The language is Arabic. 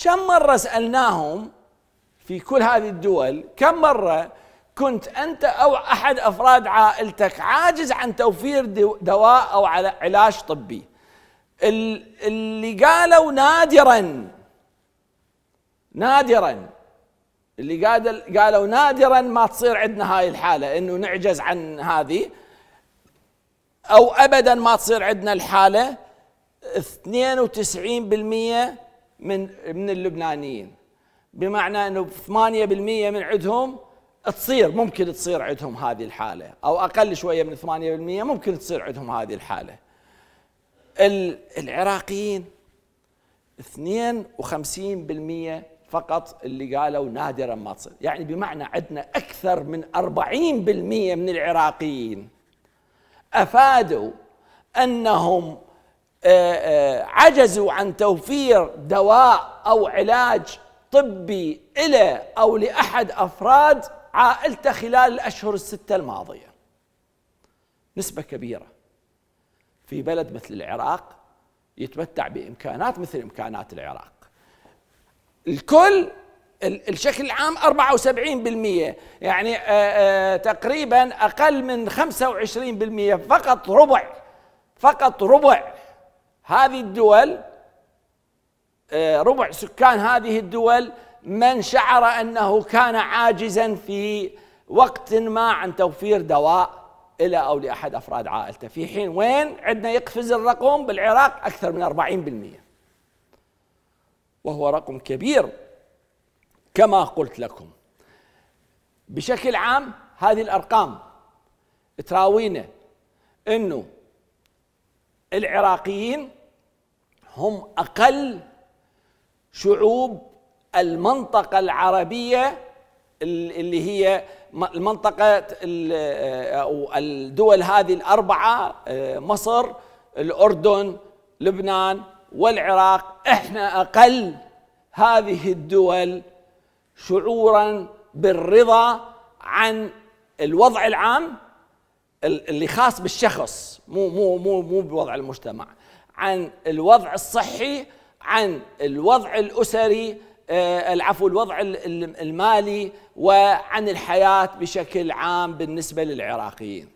كم مرة سألناهم في كل هذه الدول كم مرة كنت أنت أو أحد أفراد عائلتك عاجز عن توفير دواء أو على علاج طبي اللي قالوا نادرا نادرا اللي قالوا نادرا ما تصير عندنا هاي الحالة انه نعجز عن هذه او ابدا ما تصير عندنا الحالة 92% من من اللبنانيين بمعنى انه 8% من عندهم تصير ممكن تصير عندهم هذه الحاله او اقل شويه من 8% ممكن تصير عندهم هذه الحاله العراقيين 52% فقط اللي قالوا نادرا ما تصير يعني بمعنى عندنا اكثر من 40% من العراقيين افادوا انهم آه، آه، عجزوا عن توفير دواء او علاج طبي إلى أو لأحد أفراد عائلته خلال الأشهر الستة الماضية نسبة كبيرة في بلد مثل العراق يتمتع بإمكانات مثل إمكانات العراق الكل الشكل العام 74% يعني آه، تقريبا أقل من 25% فقط ربع فقط ربع هذه الدول آه، ربع سكان هذه الدول من شعر انه كان عاجزا في وقت ما عن توفير دواء الى او لاحد افراد عائلته في حين وين عندنا يقفز الرقم بالعراق اكثر من 40% وهو رقم كبير كما قلت لكم بشكل عام هذه الارقام تراوينا انه العراقيين هم اقل شعوب المنطقه العربيه اللي هي المنطقه او الدول هذه الاربعه آه، مصر الاردن لبنان والعراق احنا اقل هذه الدول شعورا بالرضا عن الوضع العام اللي خاص بالشخص مو مو مو مو بوضع المجتمع عن الوضع الصحي عن الوضع الأسري آه، العفو الوضع المالي وعن الحياة بشكل عام بالنسبة للعراقيين